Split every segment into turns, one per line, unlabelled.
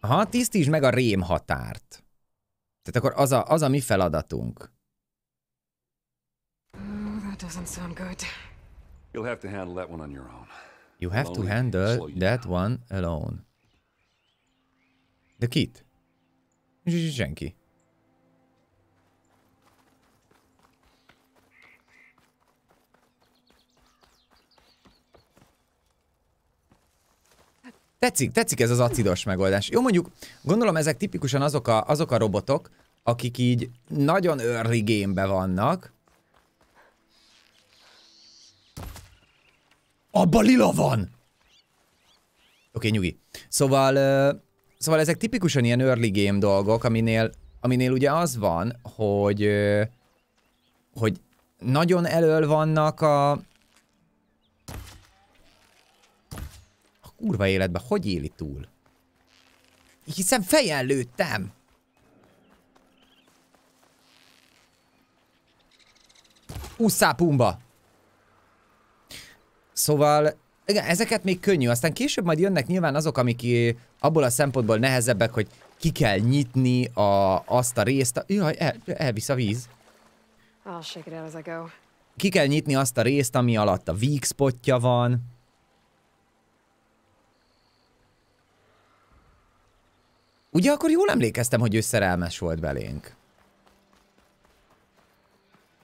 Ha tisztítsd meg a rém határt. Tehát akkor az a, az a mi feladatunk.
Mm,
you have to handle that one on your own.
You have to handle that one alone. The kit? Senki. Tetszik, tetszik ez az acidos megoldás. Jó, mondjuk gondolom ezek tipikusan azok a, azok a robotok, akik így nagyon early game vannak. Abba lila van! Oké, okay, nyugi. Szóval, szóval ezek tipikusan ilyen early game dolgok, aminél, aminél ugye az van, hogy, hogy nagyon elől vannak a, kurva életben, hogy éli túl? Hiszen fejen lőttem! Ússzá pumba! Szóval, igen, ezeket még könnyű, aztán később majd jönnek nyilván azok, amik abból a szempontból nehezebbek, hogy ki kell nyitni a, azt a részt, a, jaj, el, elvisz a víz. Ki kell nyitni azt a részt, ami alatt a weak spotja van. Ugye akkor jól emlékeztem, hogy ő szerelmes volt belénk.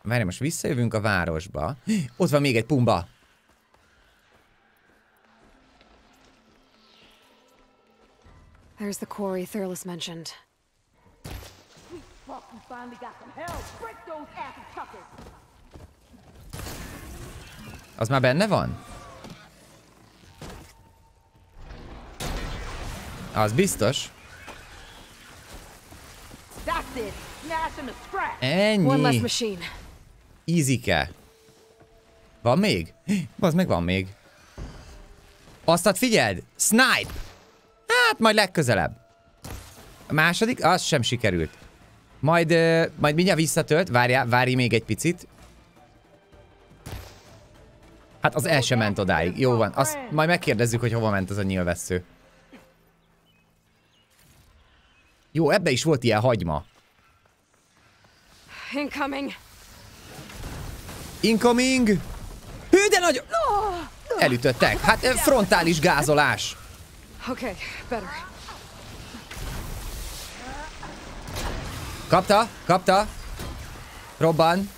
Várj, most visszajövünk a városba. Ott van még egy pumba!
There's the quarry mentioned.
Az már benne van? Az biztos. Ennyi. Ízike. Van még? Az meg van még. Aztad figyeld! Snipe! Hát majd legközelebb. A második? Az sem sikerült. Majd, uh, majd mindjárt visszatölt. Várjál, várj még egy picit. Hát az el sem ment odáig. Jó van. Azt majd megkérdezzük, hogy hova ment az a nyilvessző. Jó, ebbe is volt ilyen hagyma. Incoming. Incoming! Hű, de nagy... Elütöttek. Hát frontális gázolás.
Okay, better.
Kapta, kapta. Robban.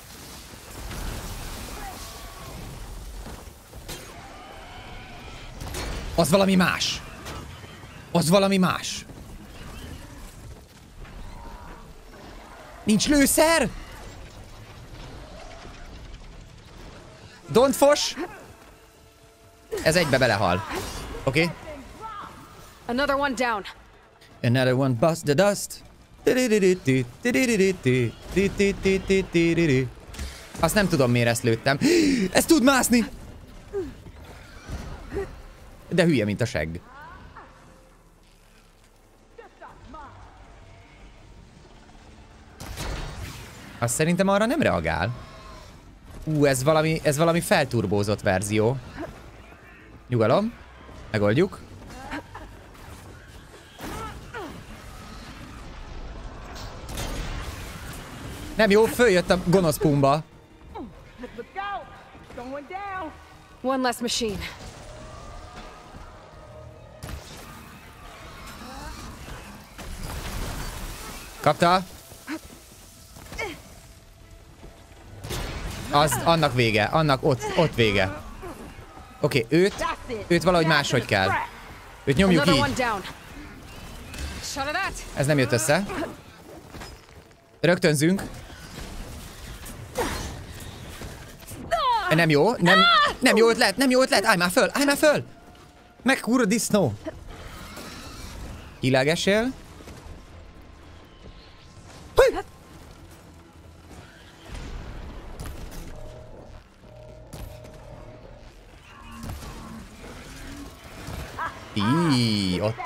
Az valami más. Az valami más. Nincs lőszer? fos! Ez egybe belehal. Oké? Okay.
Another one down.
Another one bust the dust. Azt nem tudom, miért ezt lőttem. Ez tud mászni! De hülye, mint a segg. Azt szerintem arra nem reagál. Ú, ez valami, ez valami felturbózott verzió. Nyugalom. Megoldjuk. Nem jó, följött a gonosz pumba.
One less machine.
Kapta? Az, annak vége, annak ott, ott vége. Oké, okay, őt,
őt valahogy máshogy kell.
Őt nyomjuk így. Ez nem jött össze. Rögtönzünk. Ah! Nem jó, nem, ah! nem jó ötlet, nem jó ötlet, állj már föl, állj már föl! Megkúr a disznó! Hilegesél?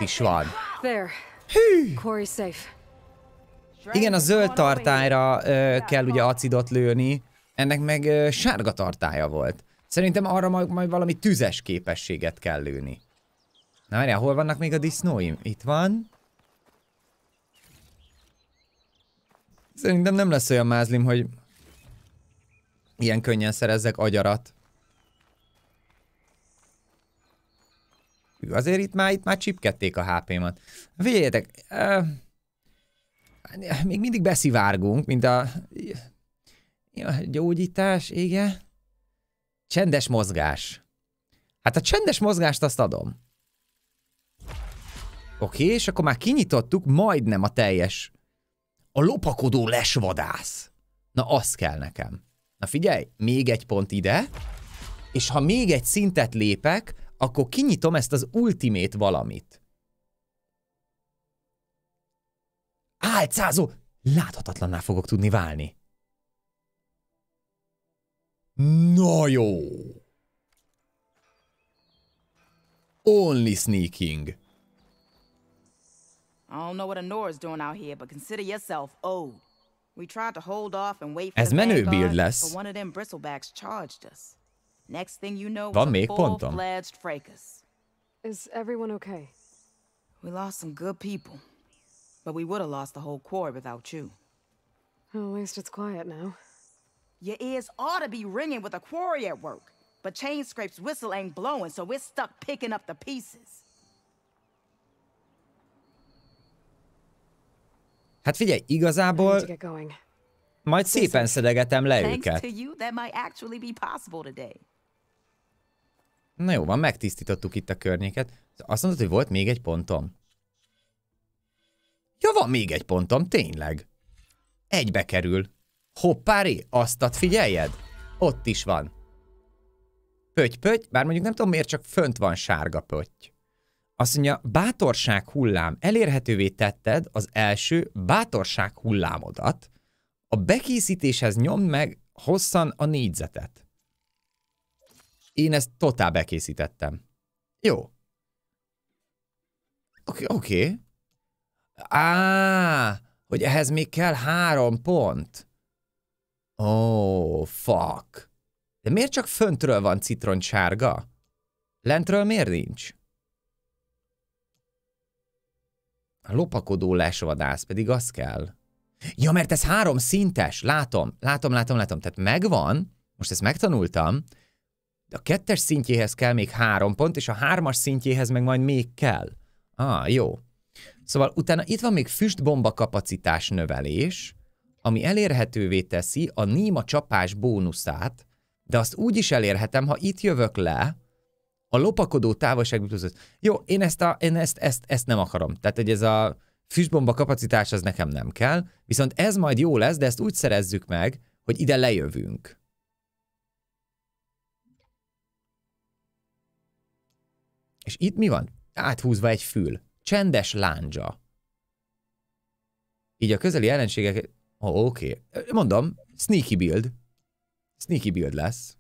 is van. Hű! Igen, a zöld tartályra ö, kell ugye acidot lőni, ennek meg ö, sárga tartája volt. Szerintem arra majd, majd valami tüzes képességet kell lőni. Na várjál, hol vannak még a disznóim? Itt van. Szerintem nem lesz olyan mázlim, hogy ilyen könnyen szerezzek agyarat. Azért itt már, itt már csipkették a HP-mat. Figyeljetek, euh, még mindig beszivárgunk, mint a ja, gyógyítás, igen. Csendes mozgás. Hát a csendes mozgást azt adom. Oké, okay, és akkor már kinyitottuk majdnem a teljes. A lopakodó lesvadász. Na, az kell nekem. Na figyelj, még egy pont ide. És ha még egy szintet lépek, akkor kinyitom ezt az ultimét valamit. Álcázó! Láthatatlanná fogok tudni válni. Na jó! Only sneaking. I
don't know what Anora's doing out here, but consider yourself owed. We tried to hold off and wait for Ez menő lesz. But one of them bristlebacks charged us. Next thing you know, we're full ponton. Fracas. Is everyone okay? We lost some good people, but we would have lost the whole quarry without you. Well, at least it's quiet now. Your ears ought to be ringing with a quarry at work, but Chain Scrape's whistle ain't blowing, so we're stuck picking up the pieces.
Hát figyelj, igazából majd szépen szedegetem le őket. Na jó, van, megtisztítottuk itt a környéket. Azt mondod, hogy volt még egy pontom? Ja, van még egy pontom, tényleg. Egybe kerül. Hoppári, aztat figyeljed? Ott is van. Pöty-pöty, bár mondjuk nem tudom miért, csak fönt van sárga pötty. Azt mondja, bátorság hullám, elérhetővé tetted az első bátorság hullámodat, a bekészítéshez nyomd meg hosszan a négyzetet. Én ezt totál bekészítettem. Jó. Oké. Okay, okay. Á, hogy ehhez még kell három pont. Ó, oh, fuck. De miért csak föntről van citroncsárga? Lentről miért nincs? A lopakodó lesvadász, pedig az kell. Ja, mert ez három szintes, látom, látom, látom, látom, tehát megvan, most ezt megtanultam, a kettes szintjéhez kell még három pont, és a hármas szintjéhez meg majd még kell. Ah, jó. Szóval utána itt van még füstbomba kapacitás növelés, ami elérhetővé teszi a néma csapás bónuszát, de azt úgy is elérhetem, ha itt jövök le, a lopakodó távolság között. Jó, én ezt, a, én ezt, ezt, ezt nem akarom. Tehát, hogy ez a füstbomba kapacitás az nekem nem kell, viszont ez majd jó lesz, de ezt úgy szerezzük meg, hogy ide lejövünk. És itt mi van? Áthúzva egy fül. Csendes lándzsa. Így a közeli ellenségek... Oh, Oké. Okay. Mondom, sneaky build. Sneaky build lesz.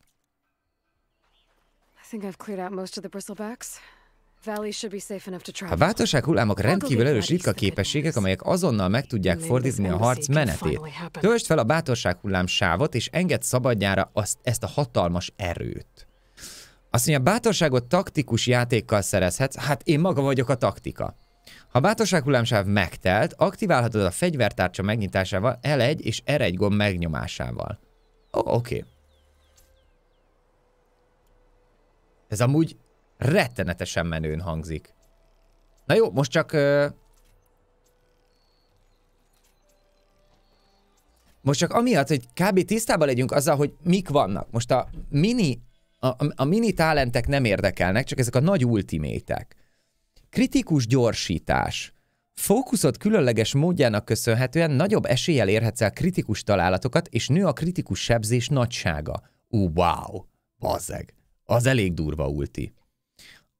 A változság hullámok rendkívül erős
ritka képességek, amelyek azonnal meg tudják fordítani a harc menetét. Töltsd fel a bátorság hullám sávot, és engedd szabadjára azt, ezt a hatalmas erőt. Azt mondja, bátorságot taktikus játékkal szerezhetsz, hát én maga vagyok a taktika. Ha a bátorság hullámsáv megtelt, aktiválhatod a fegyvertárcsa megnyitásával, L1 és R1 gomb megnyomásával. Ó, oh, oké. Okay. Ez amúgy rettenetesen menőn hangzik. Na jó, most csak... Most csak amiatt, hogy kb. tisztában legyünk azzal, hogy mik vannak. Most a mini a, a, a mini talentek nem érdekelnek, csak ezek a nagy ultimétek. Kritikus gyorsítás. Fókuszod különleges módjának köszönhetően nagyobb eséllyel érhetsz el kritikus találatokat, és nő a kritikus sebzés nagysága. Ú, wow! bazeg. Az elég durva ulti.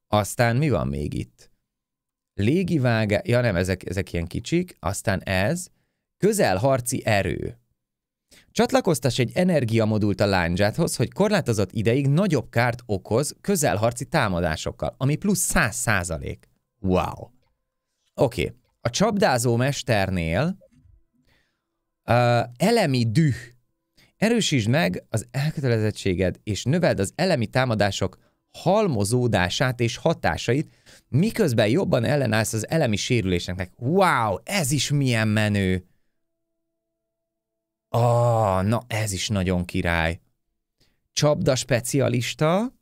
Aztán mi van még itt? Légivágás, ja nem, ezek, ezek ilyen kicsik, aztán ez, közelharci erő. Csatlakoztass egy energiamodult a lándzsádhoz, hogy korlátozott ideig nagyobb kárt okoz közelharci támadásokkal, ami plusz 100 százalék. Wow. Oké. Okay. A csapdázó mesternél uh, elemi düh. Erősítsd meg az elkötelezettséged, és növeld az elemi támadások halmozódását és hatásait, miközben jobban ellenállsz az elemi sérüléseknek. Wow, ez is milyen menő! Ah, na ez is nagyon király. Csapda specialista.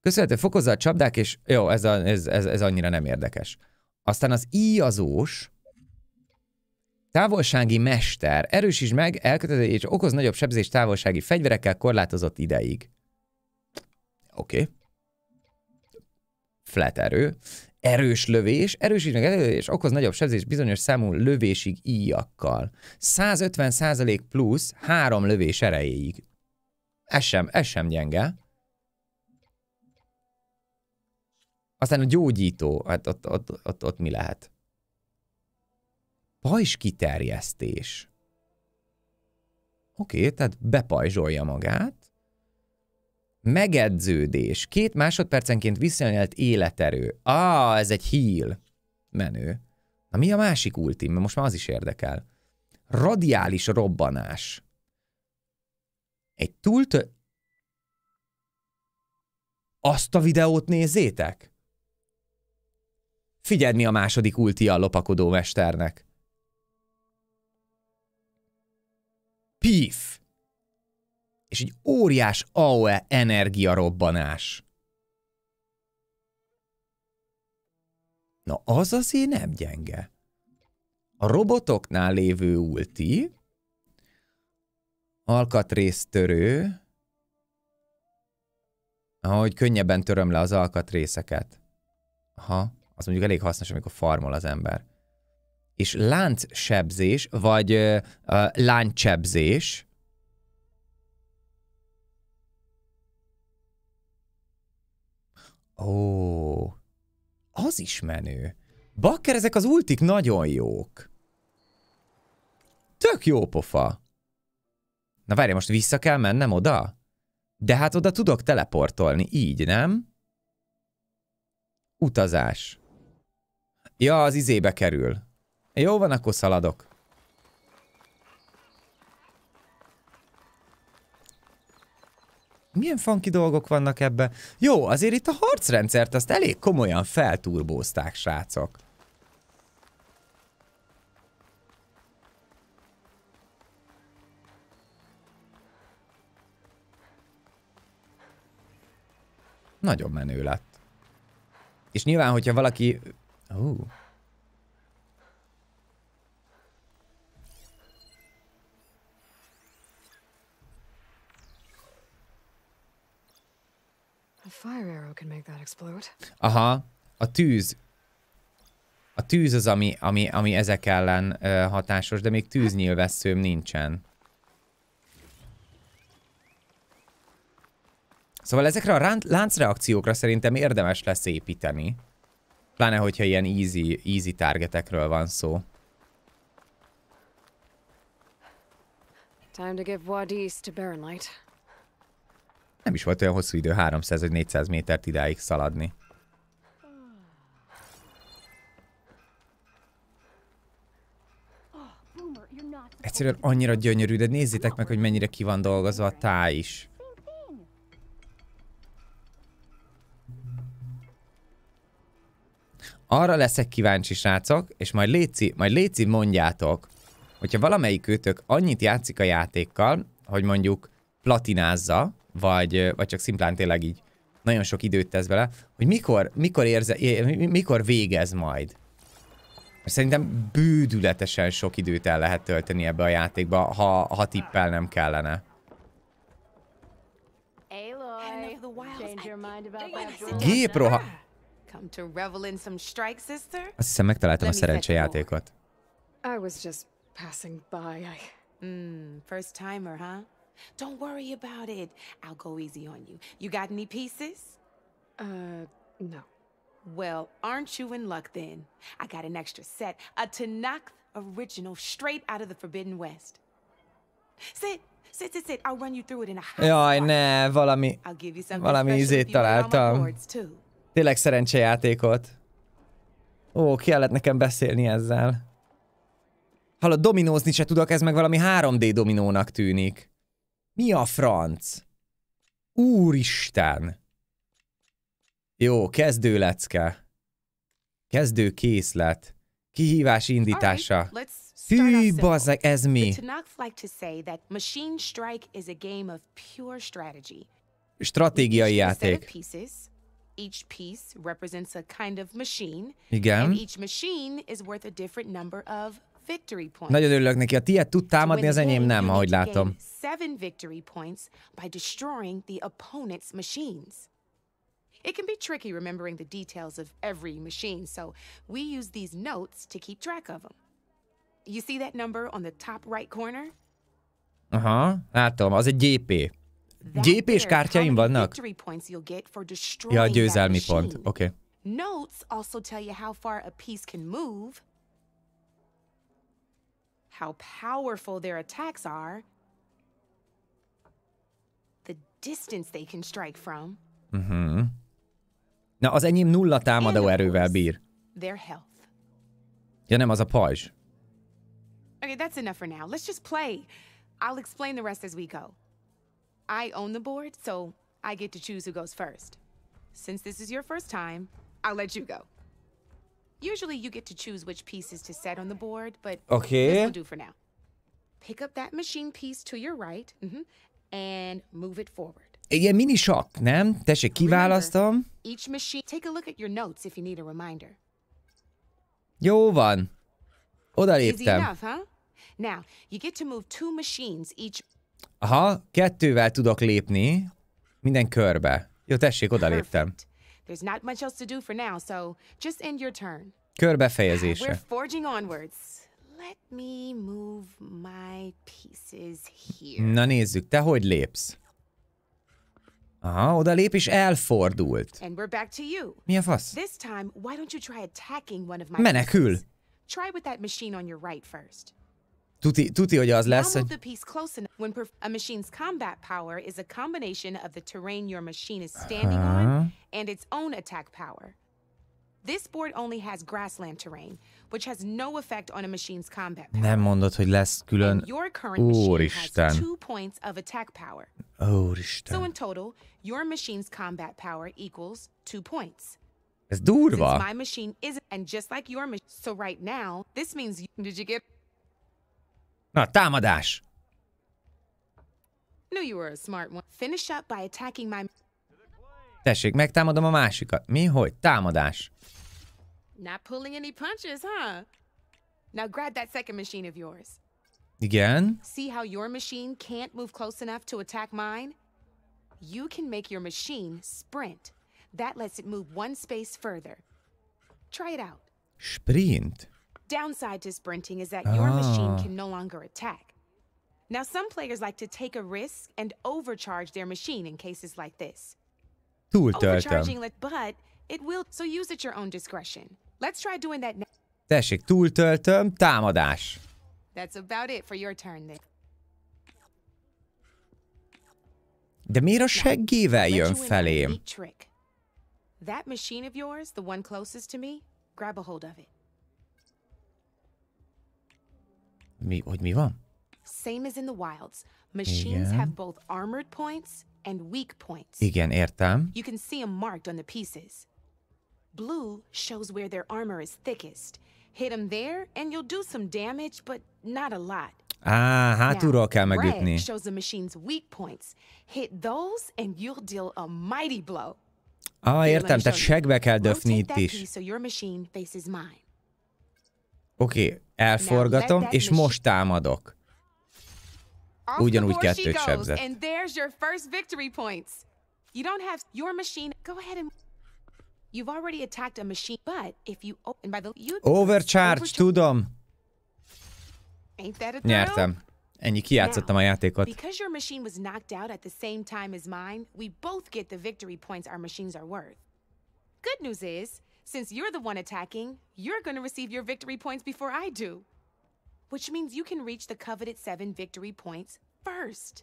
Köszönhető fokozza a csapdák, és jó, ez, a, ez, ez, ez annyira nem érdekes. Aztán az íjazós, távolsági mester, erősíts meg, elkötelező és okoz nagyobb sebzést távolsági fegyverekkel korlátozott ideig. Oké. Okay. Flat erő erős lövés, erős meg erős, okoz nagyobb sebzés bizonyos számú lövésig íjakkal. 150 plusz három lövés erejéig. Ez sem, ez sem gyenge. Aztán a gyógyító, hát ott, ott, ott, ott, ott mi lehet? Pajzs kiterjesztés. Oké, tehát bepajzsolja magát. Megedződés. Két másodpercenként visszanyelt életerő. Á, ah, ez egy heal. Menő. Na mi a másik ultim? Mert most már az is érdekel. Radiális robbanás. Egy túltö... Azt a videót nézzétek? Figyeld, mi a második ulti a lopakodó mesternek. Pif! és egy óriás AOE energiarobbanás. Na az azért nem gyenge. A robotoknál lévő ulti, alkatrésztörő, ahogy könnyebben töröm le az alkatrészeket. Aha, az mondjuk elég hasznos, amikor farmol az ember. És láncsebzés, vagy uh, láncsebzés, Ó, az is menő. Bakker, ezek az ultik nagyon jók. Tök jó pofa. Na várj, most vissza kell mennem oda? De hát oda tudok teleportolni, így, nem? Utazás. Ja, az izébe kerül. Jó van, akkor szaladok. milyen funky dolgok vannak ebben. Jó, azért itt a harcrendszert azt elég komolyan felturbózták, srácok. Nagyon menő lett. És nyilván, hogyha valaki... Uh. Aha, a tűz. A tűz az, ami, ami, ami ezek ellen ö, hatásos, de még tűznyilvesszőm nincsen. Szóval ezekre a láncreakciókra szerintem érdemes lesz építeni. Pláne, hogyha ilyen easy, easy targetekről van szó.
Time to give Wadis to Baronlight.
Nem is volt olyan hosszú idő, 300 vagy 400 métert idáig szaladni. Egyszerűen annyira gyönyörű, de nézzétek meg, hogy mennyire ki van dolgozva a táj is. Arra leszek kíváncsi, srácok, és majd Léci, majd Léci mondjátok, hogyha valamelyik őtök annyit játszik a játékkal, hogy mondjuk platinázza, vagy, vagy csak szimplán tényleg így nagyon sok időt tesz bele, hogy mikor, mikor, érze, mikor végez majd. Szerintem bődületesen sok időt el lehet tölteni ebbe a játékba, ha, ha tippel nem kellene.
Géproha... Azt hiszem megtaláltam a szerencsejátékot. Mm, first timer, huh? Don't worry about it. I'll go easy on you. You got any pieces? Uh, no. Well, aren't you in luck then? I got an extra set, a Tanakh original straight out of the Forbidden West. Sit, sit, sit, sit. I'll run you through it in a
Jaj, ne, valami, valami ízét találtam. Tényleg szerencsejátékot. Ó, ki kellett nekem beszélni ezzel. Hallod, dominózni se tudok, ez meg valami 3D dominónak tűnik. Mi a franc? Úristen! Jó, kezdő lecke. Kezdő készlet. Kihívás indítása. Hű, bazzeg, ez mi? Stratégiai játék.
Each piece represents a kind of machine, Igen. and each machine is worth a different number of nagyon örülök
neki, a tiéd tud támadni, az enyém nem, ahogy látom.
It can be tricky remembering the details of every machine, so we use these notes to keep track of them. You see that number on the top right corner?
Aha, látom, az egy GP. GP-s kártyáim vannak?
Ja, győzelmi pont, oké. Okay. Notes also tell you how far a piece can move how powerful their attacks are, the distance they can strike from.
Uh mm-hmm. -huh. Na, az enyém nulla támadó erővel bír. Their health. Ja nem, az a pajzs.
Okay, that's enough for now. Let's just play. I'll explain the rest as we go. I own the board, so I get to choose who goes first. Since this is your first time, I'll let you go. Usually you get to choose which pieces to set on the board, but okay. this will do for now. Pick up that machine piece to your right mm -hmm, and move it forward.
Egy ilyen mini sok, nem? Tessék, kiválasztom.
Each machine... Take a look at your notes if you need a reminder.
Jó van. Oda léptem. Enough,
huh? Now, you get to move two machines each...
Aha, kettővel tudok lépni minden körbe. Jó, tessék, oda léptem. Perfect.
There's not much else to do for now, so just end your turn.
Körbefejezése. We're
forging onwards. Let me move my pieces here.
Na nézzük, te hogy lépsz? Aha, oda lép és elfordult.
And we're back to you. Mi a fasz? This time, why don't you try attacking one of my Menekül. Try with that machine on your right first.
Tuti, tuti, hogy az lesz, hogy...
When a machine's combat power is a combination of the terrain your machine is standing uh-huh. on and its own attack power. This board only has grassland terrain, which has no effect on a machine's combat
power. Nem mondod, hogy lesz külön... Úristen. Two
points of attack power.
Úristen. Oh,
so in total, your machine's combat power equals two points.
Ez durva. Since my
machine isn't, and just like your machine, so right now, this means, did you get...
Na, támadás! Tessék, megtámadom a másikat. Mi? Hogy? Támadás. Igen.
See how your machine can't move close enough to attack mine? You can make your machine sprint. That lets it move one space further. Try it out.
Sprint?
downside to sprinting is that your machine ah. can no longer attack. Now, some players like to take a risk and overcharge their machine in cases like this.
it,
But it will, so use at your own discretion. Let's try doing that now.
Tessék, túltöltöm, támadás.
That's about it for your turn then.
De miért a seggével jön felém?
That machine of yours, the one closest to me, grab a hold of it.
Mi, hogy mi van?
Same as in the wilds. Machines Igen. have both armored points and weak points.
Igen, értem.
You can see them marked on the pieces. Blue shows where their armor is thickest. Hit them there and you'll do some damage, but not a lot.
Á, ah, hátulról kell megütni. Red shows
the machine's weak points. Hit those and you'll deal a mighty blow.
Ah, értem, tehát segbe kell döfni itt is.
So your machine faces mine.
Oké, okay, elforgatom, Now, és most támadok. Ugyanúgy kettőt sebzett.
Overcharge, tudom. Nyertem.
Ennyi kiátszottam a játékot. Because
your machine was knocked out at the same time as mine, we both get the victory points our machines are worth. Good news is Since you're the one attacking, you're going to receive your victory points before I do. Which means you can reach the coveted seven victory points first.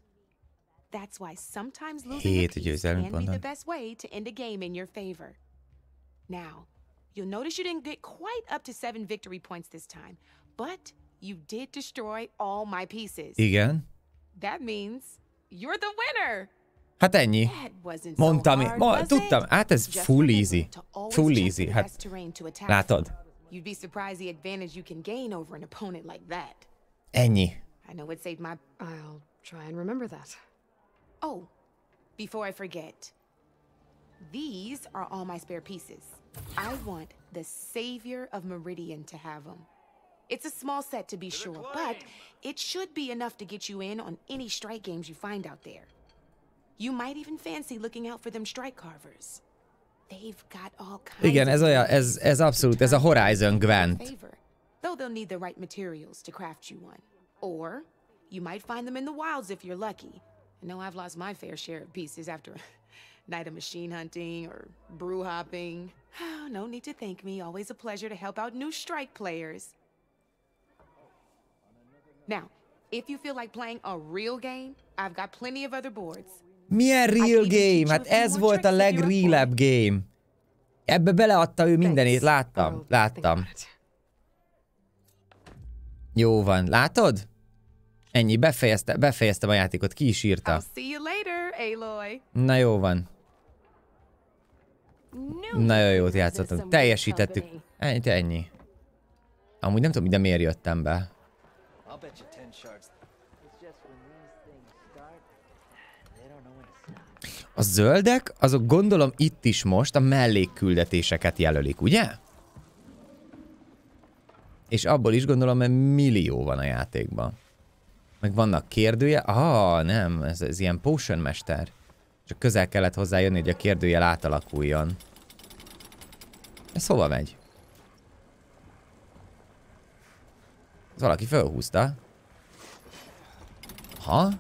That's why sometimes losing a piece can be the best way to end a game in your favor. Now, you'll notice you didn't get quite up to seven victory points this time, but you did destroy all my pieces. Again? That means you're the winner.
Hát ennyi. Mondtam én. Ma, tudtam. Hát ez full easy. Full easy. Hát látod? Ennyi.
I oh, These are all my spare pieces. I want the savior of Meridian to have them. It's a small set to be sure, but it should be enough to get you in on any strike games you find out there. You might even fancy looking out for them strike carvers. They've got all kinds Igen, ez, olyan, ez, ez
abszolút, ez a Horizon Gwent.
Though they'll need the right materials to craft you one. Or you might find them in the wilds if you're lucky. I know I've lost my fair share of pieces after a night of machine hunting or brew hopping. Oh, no need to thank me. Always a pleasure to help out new strike players. Now, if you feel like playing a real game, I've got plenty of other boards.
Milyen hát real game? Hát ez volt a legrealebb game. Ebbe beleadta ő mindenét, láttam, láttam. Jó van, látod? Ennyi, befejezte, befejeztem a játékot, ki is írta. Na jó van. Nagyon jót játszottam, teljesítettük. Ennyi, ennyi. Amúgy nem tudom, ide miért jöttem be. A zöldek, azok gondolom itt is most a mellékküldetéseket jelölik, ugye? És abból is gondolom, mert millió van a játékban. Meg vannak kérdője. Ah, nem, ez, ez ilyen potion mester. Csak közel kellett hozzájönni, hogy a kérdőjel átalakuljon. Ez hova megy? Ez valaki fölhúzta. Ha?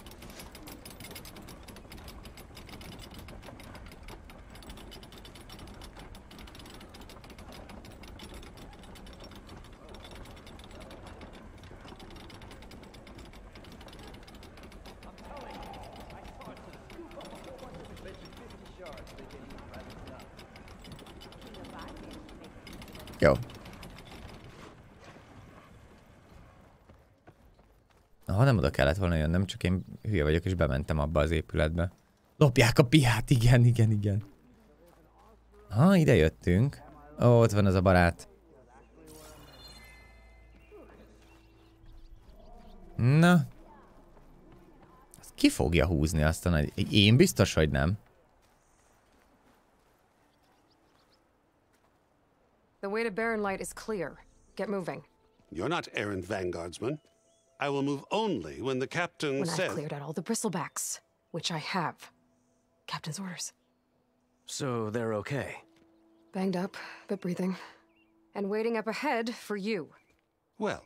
Na, ha nem oda kellett volna jönnöm, csak én hülye vagyok, és bementem abba az épületbe. Lopják a piát, igen, igen, igen. Ha, ide jöttünk. Ó, ott van az a barát. Na. Azt ki fogja húzni azt a nagy... Én biztos, hogy nem.
The way to Baron Light is clear. Get moving.
You're not Aaron vanguardsman. I will move only when the captain when says- When I cleared
out all the bristlebacks, which I have. Captain's orders.
So they're okay?
Banged up, but breathing. And waiting up ahead
for you. Well,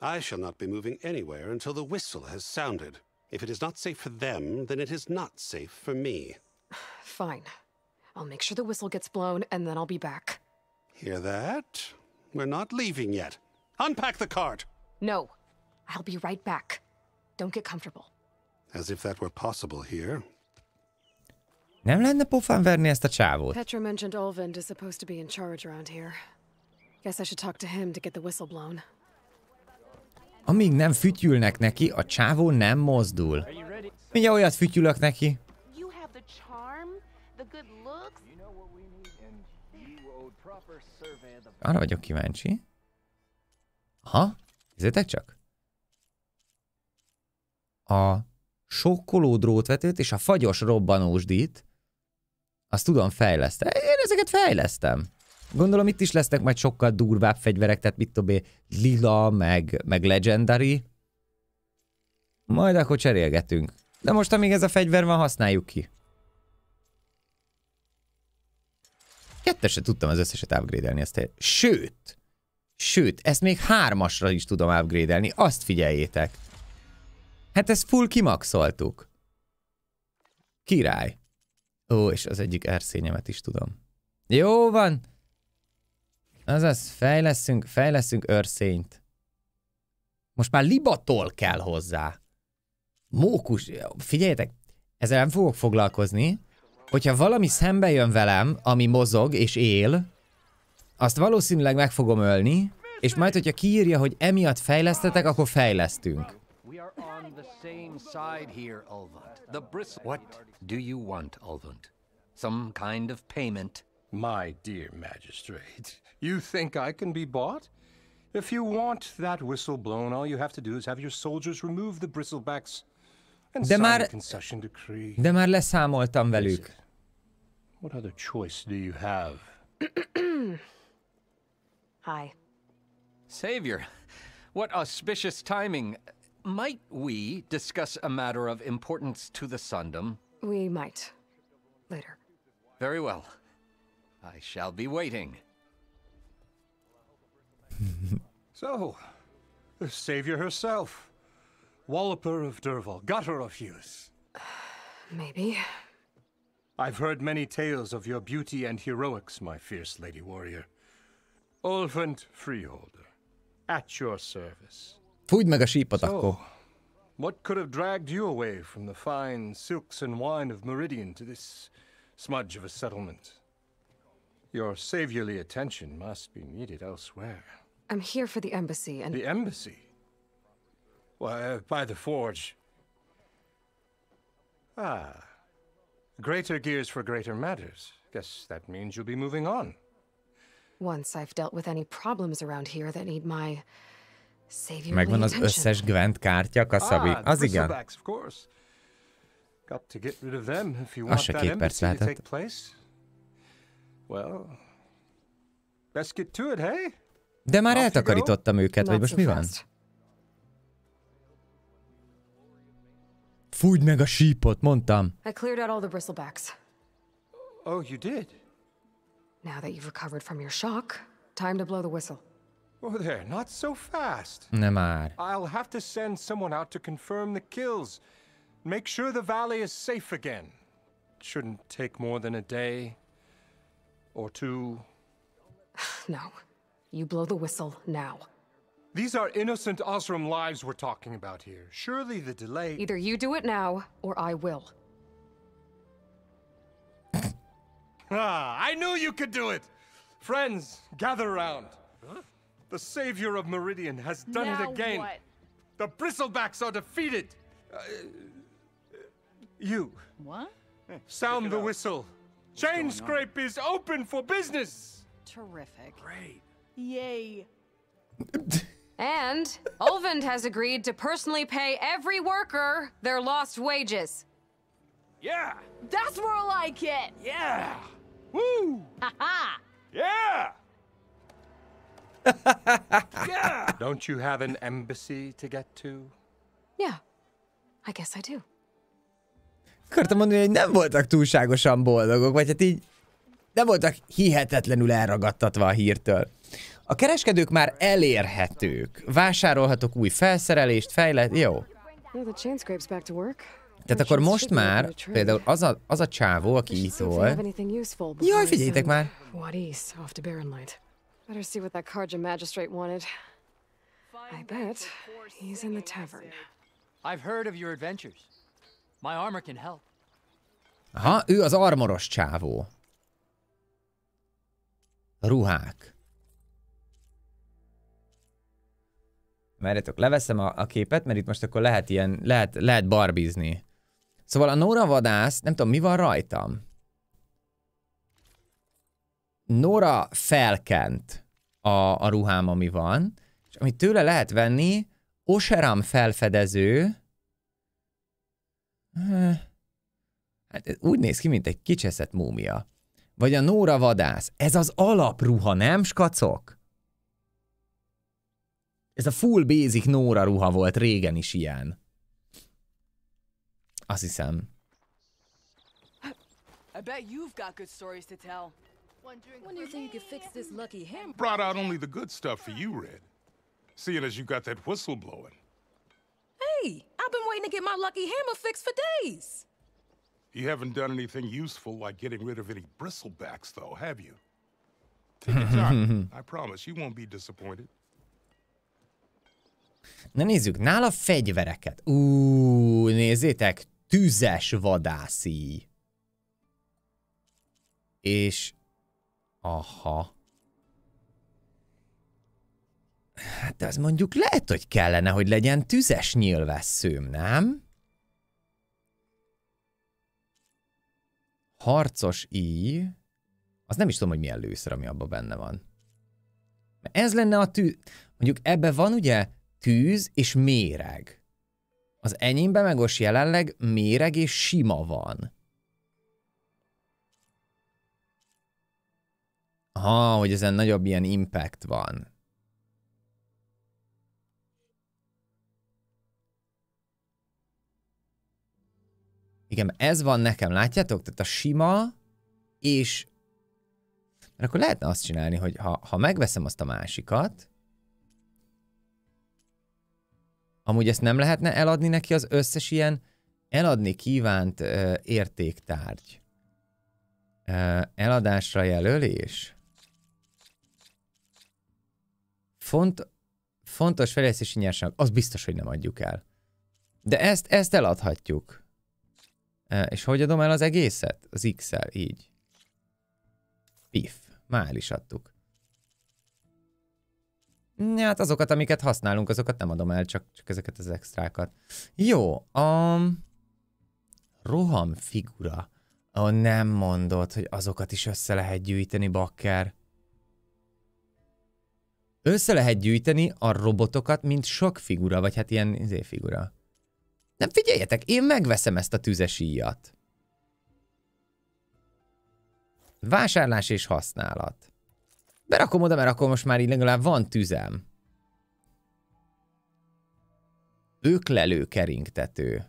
I shall not be moving anywhere until the whistle has sounded. If it is not safe for them, then it is not safe for me.
Fine. I'll make sure the whistle gets blown, and then I'll be back.
Hear that? We're not leaving yet. Unpack the cart!
No. I'll be right back. Don't get comfortable.
As if that were possible here.
Nem lenne pofán verni ezt a csávót?
Petra mentioned Olvind is supposed to be in charge around here. Guess I should talk to him to get the whistle blown.
Amíg nem fütyülnek neki, a csávó nem mozdul. Mindjárt olyat fütyülök neki. Arra vagyok kíváncsi. Aha, nézzétek csak a sokkoló drótvetőt és a fagyos robbanósdít, azt tudom fejleszteni. Én ezeket fejlesztem. Gondolom itt is lesznek majd sokkal durvább fegyverek, tehát mit tudom én, lila, meg, meg legendary. Majd akkor cserélgetünk. De most, amíg ez a fegyver van, használjuk ki. Kettesre tudtam az összeset upgrade-elni, ezt Sőt! Sőt, ezt még hármasra is tudom upgrade-elni, azt figyeljétek! Hát ezt full kimaxoltuk. Király. Ó, és az egyik erszényemet is tudom. Jó van. Azaz, fejleszünk, fejleszünk örszényt. Most már libatol kell hozzá. Mókus, figyeljetek, ezzel nem fogok foglalkozni. Hogyha valami szembe jön velem, ami mozog és él, azt valószínűleg meg fogom ölni, és majd, hogyha kiírja, hogy emiatt fejlesztetek, akkor fejlesztünk.
on the same side here, Ulvant. The bristle. What do you want, Ulvant? Some kind of payment? My dear magistrate, you think I can be bought? If you want that whistle blown, all you have to do is have your soldiers remove the bristlebacks and De sign már... a concession decree. De
már leszámoltam velük. What other choice do you have?
Hi. Savior, what auspicious timing. Might we discuss a matter of importance to the Sundom?
We might. Later.
Very well. I shall be waiting. so, the savior herself. Walloper of Durval, gutter of Hughes. Maybe. I've heard many tales of your beauty and heroics, my fierce lady warrior. Olfant Freeholder, at your service.
Fújd meg a sípat akkor. So,
what could have dragged you away from the fine silks and wine of Meridian to this smudge of a settlement? Your saviorly attention must be needed elsewhere. I'm
here for the embassy and...
The embassy? Why, uh, by the forge. Ah. Greater gears for greater matters. Guess that means you'll be moving on.
Once I've dealt with any problems around here that need my Megvan az összes
Gwent kártya, Kasszabi. Az igen.
Az se két perc lehetett.
De már eltakarítottam őket, vagy most mi van? Fújd meg a sípot, mondtam.
I cleared out all the bristlebacks. Oh, you did? Now that you've recovered from your shock, time to blow the whistle. Oh,
there, not so fast.
Ne már.
I'll have to send someone out to confirm the kills. Make sure the valley is safe again. It shouldn't take more than a day or two.
no. You blow the whistle now.
These are innocent Osram lives we're talking about here. Surely the delay... Either
you do it now, or I will.
ah, I knew you could do it! Friends, gather around. The savior of Meridian has done now it again. What? The bristlebacks are defeated. Uh, you. What? Eh, sound the whistle. What's Chain scrape is open for business. Terrific. Great.
Yay. and Olvind has agreed to personally pay every worker their lost wages. Yeah. That's more like it.
Yeah. Woo. Ha ha. Yeah. Don't you have an embassy to get to?
Yeah, I guess I do.
Akartam mondani, hogy nem voltak túlságosan boldogok, vagy hát így nem voltak hihetetlenül elragadtatva a hírtől. A kereskedők már elérhetők. Vásárolhatok új felszerelést, fejlet... Jó.
Tehát akkor most már, például
az a, az a csávó, aki itt volt... Jaj, figyeljétek már!
Better see what that Karja magistrate wanted.
I bet he's in the tavern. I've heard of your adventures. My armor can help.
Aha, ő az armoros csávó. Ruhák. Várjátok, leveszem a, a képet, mert itt most akkor lehet ilyen, lehet, lehet barbizni. Szóval a Nóra vadász, nem tudom, mi van rajtam? Nora felkent a, a ruhám, ami van, és amit tőle lehet venni, Oseram felfedező, eh, hát úgy néz ki, mint egy kicseszett múmia. Vagy a Nóra vadász. Ez az alapruha, nem skacok? Ez a full basic Nóra ruha volt régen is ilyen. Azt hiszem.
I bet you've got good stories
to tell. When do you think you could fix this lucky hammer?
Brought out only the good stuff for you, Red.
Seeing as you got that whistle blowing.
Hey, I've been waiting to get my lucky hammer fixed for days.
You haven't done anything useful like getting rid of any bristlebacks, though, have you?
Take your time. I
promise you won't be disappointed.
Na nézzük, nála fegyvereket. Ú, nézzétek, tüzes vadászi. És Aha. Hát az mondjuk lehet, hogy kellene, hogy legyen tüzes nyilvesszőm, nem? Harcos íj. Az nem is tudom, hogy milyen lőszer, ami abban benne van. Mert Ez lenne a tűz... Mondjuk ebbe van ugye tűz és méreg. Az enyémben megos jelenleg méreg és sima van. Ha, hogy ezen nagyobb ilyen impact van. Igen, ez van nekem, látjátok? Tehát a sima és... Mert akkor lehetne azt csinálni, hogy ha, ha megveszem azt a másikat, amúgy ezt nem lehetne eladni neki az összes ilyen eladni kívánt ö, értéktárgy. Ö, eladásra jelölés? Font, fontos fejlesztési nyersanyag, az biztos, hogy nem adjuk el. De ezt, ezt eladhatjuk. E, és hogy adom el az egészet? Az X-el, így. Pif, már is adtuk. Hát azokat, amiket használunk, azokat nem adom el, csak, csak ezeket az extrákat. Jó, a um, rohamfigura. Ó, oh, nem mondod, hogy azokat is össze lehet gyűjteni, bakker. Össze lehet gyűjteni a robotokat, mint sok figura, vagy hát ilyen izé figura. Nem figyeljetek, én megveszem ezt a tüzes íjat. Vásárlás és használat. Berakom oda, mert akkor most már így legalább van tüzem. Öklelő keringtető.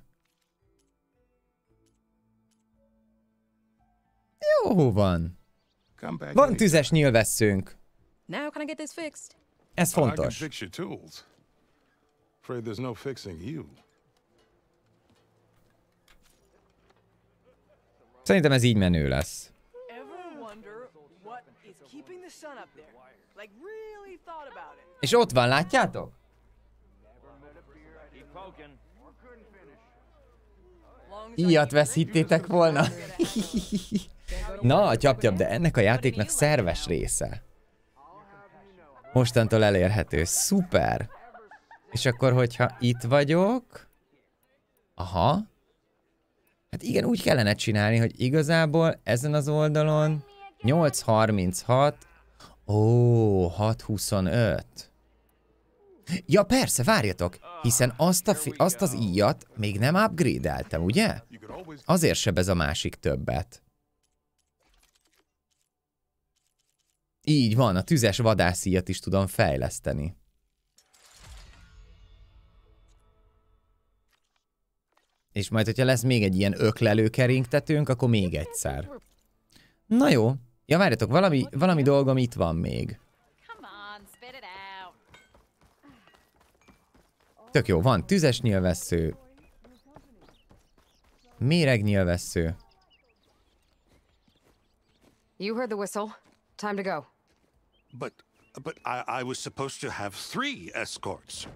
Jó van. Van tüzes nyilvesszünk.
Now can I get this fixed?
Ez fontos.
there's no fixing you.
Szerintem ez így menő lesz. És ott van, látjátok? Ilyat veszítétek volna? Na, a de ennek a játéknak szerves része. Mostantól elérhető. Szuper! És akkor, hogyha itt vagyok... Aha. Hát igen, úgy kellene csinálni, hogy igazából ezen az oldalon 8.36, ó, 6.25. Ja persze, várjatok, hiszen azt, a azt az íjat még nem upgrade-eltem, ugye? Azért seb ez a másik többet. Így van, a tüzes vadászíjat is tudom fejleszteni. És majd, hogyha lesz még egy ilyen öklelő keringtetőnk, akkor még egyszer. Na jó. Ja, várjatok, valami, valami dolgom itt van még. Tök jó, van tüzes nyilvessző. Méreg nyilvessző.
You heard the whistle. Time to go.
But, but I, I was supposed to have
three escorts.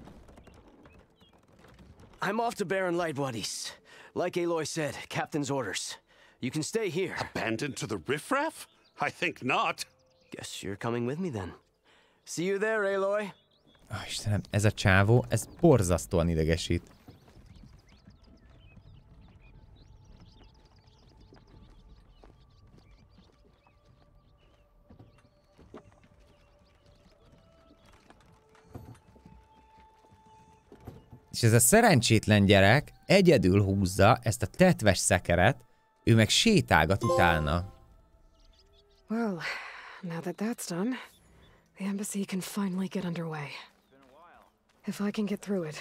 I'm off to Baron Lightbodies. Like Aloy said, Captain's orders. You can stay here. Abandoned to the riffraff? I think not. Guess you're coming with me then. See you there, Aloy.
Oh, Istenem, ez a csávó, ez borzasztóan idegesít. És ez a szerencsétlen gyerek egyedül húzza ezt a tetves szekeret, ő meg sétálgat utána.
Well, now that that's done, the embassy can finally get underway. If I can get through it,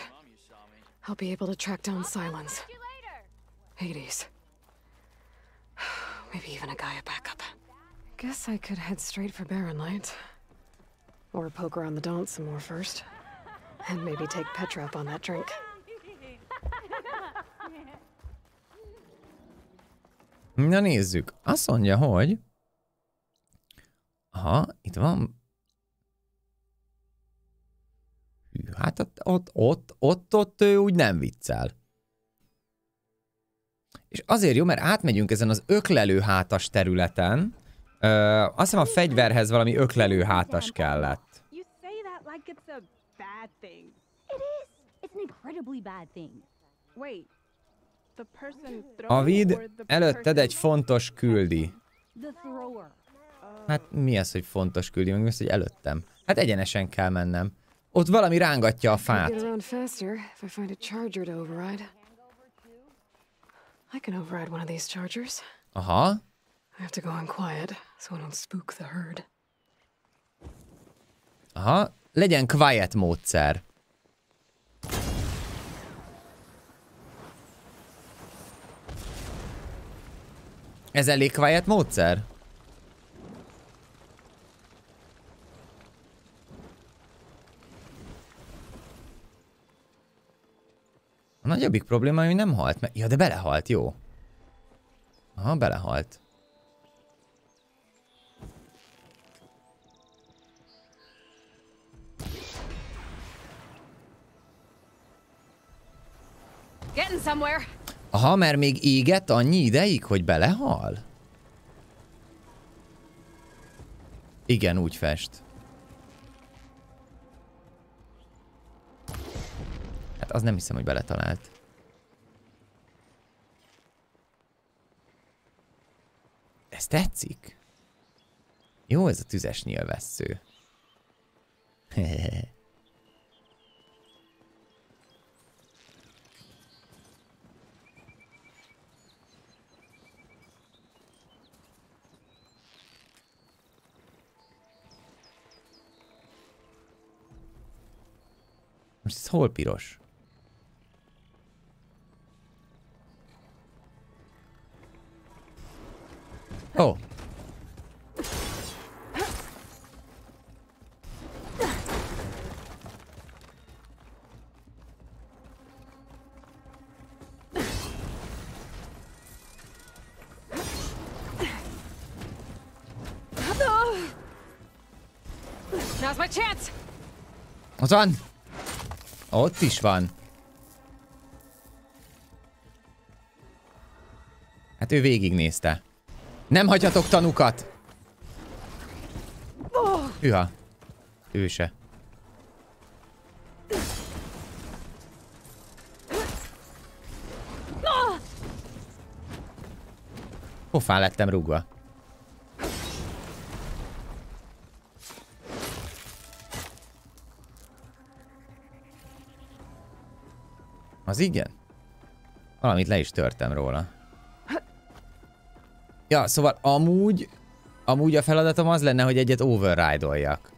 I'll be able to track down Silence. Hades. Maybe even a Gaia backup. Guess I could head straight for Baron Light. Or poke around the Daunt some more first. And maybe take Petra up on that drink.
Na nézzük. Azt mondja, hogy... Aha, itt van. hát ott, ott, ott, ott, ott ő úgy nem viccel. És azért jó, mert átmegyünk ezen az öklelő hátas területen. Ö, azt hiszem a fegyverhez valami öklelő hátas kellett
bad thing. It is. It's an incredibly bad thing. Wait. The person előtted egy
fontos küldi.
Oh.
Hát mi az, hogy fontos küldi? Meg az, hogy előttem. Hát egyenesen kell mennem. Ott valami rángatja a fát.
I can override one of these chargers. Aha. I have to go quiet, so I don't spook the herd.
Aha, legyen quiet módszer. Ez elég quiet módszer? A nagyobbik probléma, hogy nem halt meg. Ja, de belehalt, jó. Aha, belehalt. Aha, mert még éget annyi ideig, hogy belehal? Igen, úgy fest. Hát az nem hiszem, hogy beletalált. Ez tetszik? Jó, ez a tüzes nyilvessző. Hehehe. Most ez hol piros? Ó. Oh.
Now's my chance.
What's on? Ott is van. Hát ő végignézte. Nem hagyhatok tanukat! Hűha. Ő se. Pofán lettem rúgva. Az igen? Valamit le is törtem róla. Ja, szóval amúgy... Amúgy a feladatom az lenne, hogy egyet override-oljak.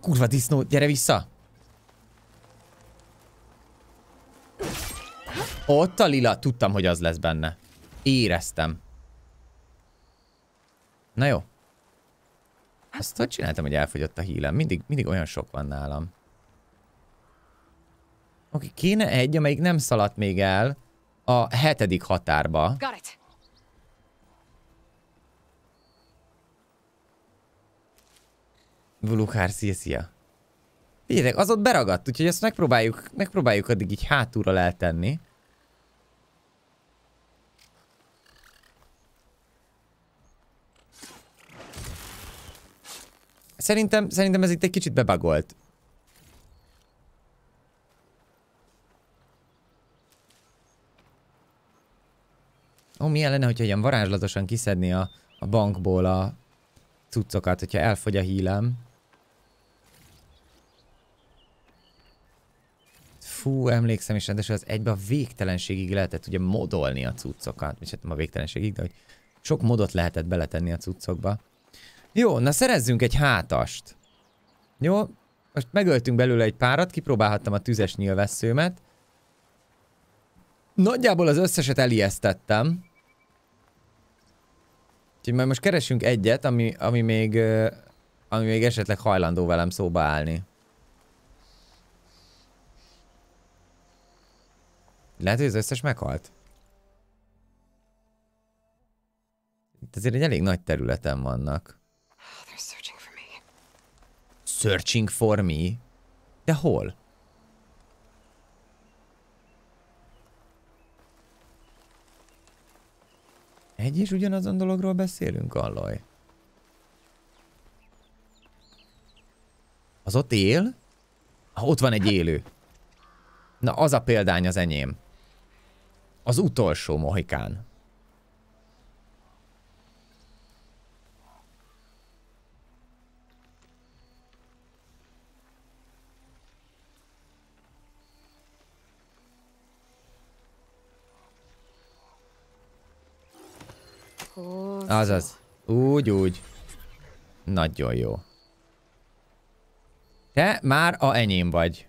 Kurva disznó, gyere vissza! Ott a lila. Tudtam, hogy az lesz benne. Éreztem. Na jó. Azt hogy csináltam, hogy elfogyott a hílem? Mindig, mindig olyan sok van nálam. Oké, kéne egy, amelyik nem szaladt még el a hetedik határba. Vulukár, szia, szia. Figyeljetek, az ott beragadt, úgyhogy ezt megpróbáljuk, megpróbáljuk addig így hátulról eltenni. Szerintem, szerintem ez itt egy kicsit bebagolt. Ó, milyen lenne, hogyha ilyen varázslatosan kiszedni a, a bankból a cuccokat, hogyha elfogy a hílem. Fú, emlékszem is, rendesen az egybe a végtelenségig lehetett ugye modolni a cuccokat. És hát ma végtelenségig, de hogy sok modot lehetett beletenni a cuccokba. Jó, na szerezzünk egy hátast. Jó, most megöltünk belőle egy párat, kipróbálhattam a tüzes nyilvesszőmet. Nagyjából az összeset elijesztettem. Úgyhogy majd most keresünk egyet, ami, ami még ami még esetleg hajlandó velem szóba állni. Lehet, hogy az összes meghalt. Itt azért egy elég nagy területen vannak. Searching for me? De hol? Egy és ugyanazon dologról beszélünk, Alloy. Az ott él? Ah, ott van egy élő. Na, az a példány az enyém. Az utolsó mohikán. Azaz. Úgy, úgy. Nagyon jó. Te már a enyém vagy.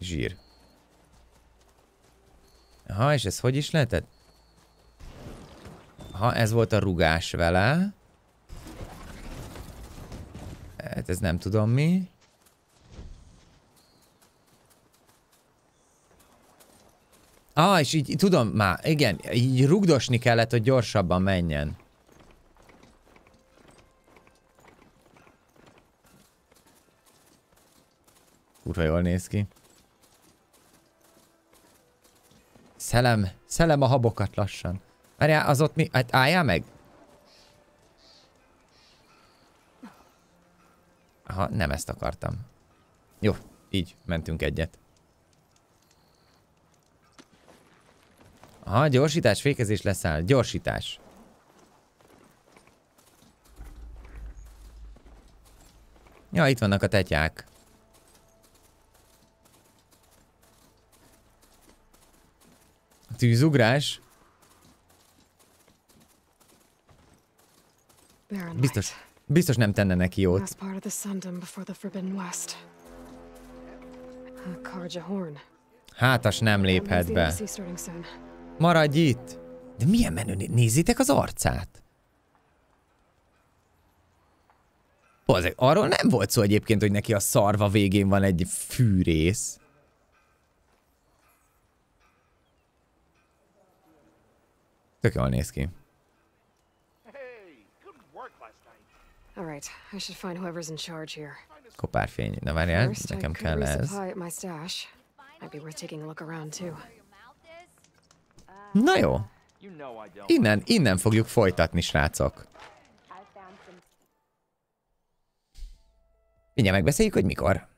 Zsír. ha és ez hogy is lehetett? Ha ez volt a rugás vele. Hát ez nem tudom mi. Ah, és így tudom már, igen, így rugdosni kellett, hogy gyorsabban menjen. Kurva jól néz ki. Szelem, szelem a habokat lassan. Várjál, az ott mi? Hát álljál meg? Aha, nem ezt akartam. Jó, így mentünk egyet. Aha, gyorsítás, fékezés leszáll. Gyorsítás. Ja, itt vannak a tetyák. A tűzugrás. Biztos, biztos nem tenne neki jót.
Uh,
Hátas nem léphet be. Maradj itt! De milyen menő, nézzétek az arcát! Bazeg, arról nem volt szó egyébként, hogy neki a szarva végén van egy fűrész. Tök jól néz ki. Kopárfény. Na várjál, nekem kell ez. Na jó. Innen, innen fogjuk folytatni, srácok. Mindjárt megbeszéljük, hogy mikor.